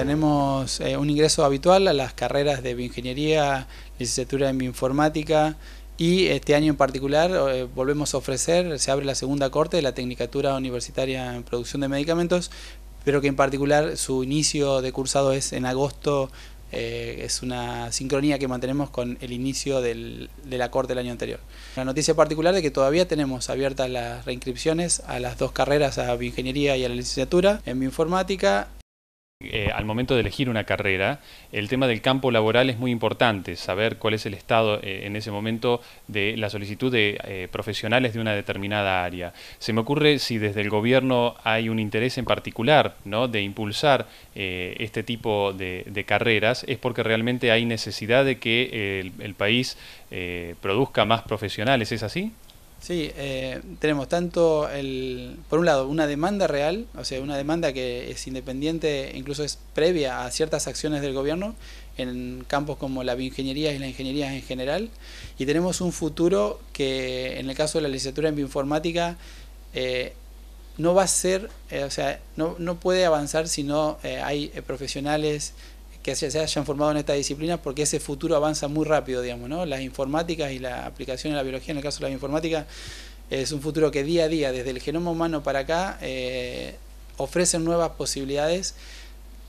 tenemos eh, un ingreso habitual a las carreras de bioingeniería, licenciatura en bioinformática y este año en particular eh, volvemos a ofrecer, se abre la segunda corte de la Tecnicatura Universitaria en Producción de Medicamentos, pero que en particular su inicio de cursado es en agosto, eh, es una sincronía que mantenemos con el inicio de la corte del año anterior. La noticia particular de que todavía tenemos abiertas las reinscripciones a las dos carreras, a bioingeniería y a la licenciatura en bioinformática, eh, al momento de elegir una carrera, el tema del campo laboral es muy importante, saber cuál es el estado eh, en ese momento de la solicitud de eh, profesionales de una determinada área. Se me ocurre si desde el gobierno hay un interés en particular de impulsar este tipo de, carreras, es porque realmente hay necesidad de que el país produzca más profesionales, ¿es así? Sí, eh, tenemos tanto, el, por un lado, una demanda real, o sea, una demanda que es independiente, incluso es previa a ciertas acciones del gobierno en campos como la bioingeniería y la ingeniería en general, y tenemos un futuro que en el caso de la licenciatura en bioinformática eh, no va a ser, eh, o sea, no, no, puede avanzar si no hay profesionales que se, hayan formado en estas disciplinas porque ese futuro avanza muy rápido, digamos, ¿no? Las informáticas y la aplicación de la biología, en el caso de la informática, es un futuro que día a día, desde el genoma humano para acá, eh, ofrecen nuevas posibilidades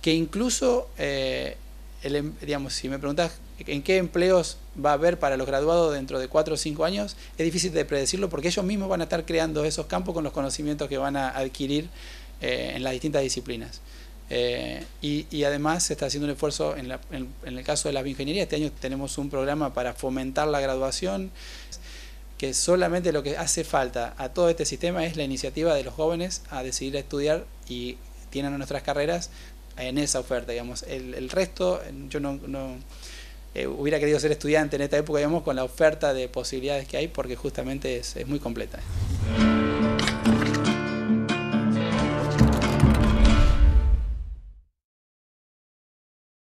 que incluso, eh, em, digamos, si me preguntás en qué empleos va a haber para los graduados dentro de cuatro o cinco años, es difícil de predecirlo porque ellos mismos van a estar creando esos campos con los conocimientos que van a adquirir eh, en las distintas disciplinas. Eh, y, además se está haciendo un esfuerzo en, el caso de las bioingeniería. Este año tenemos un programa para fomentar la graduación, que solamente lo que hace falta a todo este sistema es la iniciativa de los jóvenes a decidir estudiar y tienen nuestras carreras en esa oferta. Digamos. El, resto, yo no, eh, hubiera querido ser estudiante en esta época, digamos, con la oferta de posibilidades que hay, porque justamente es, es muy completa.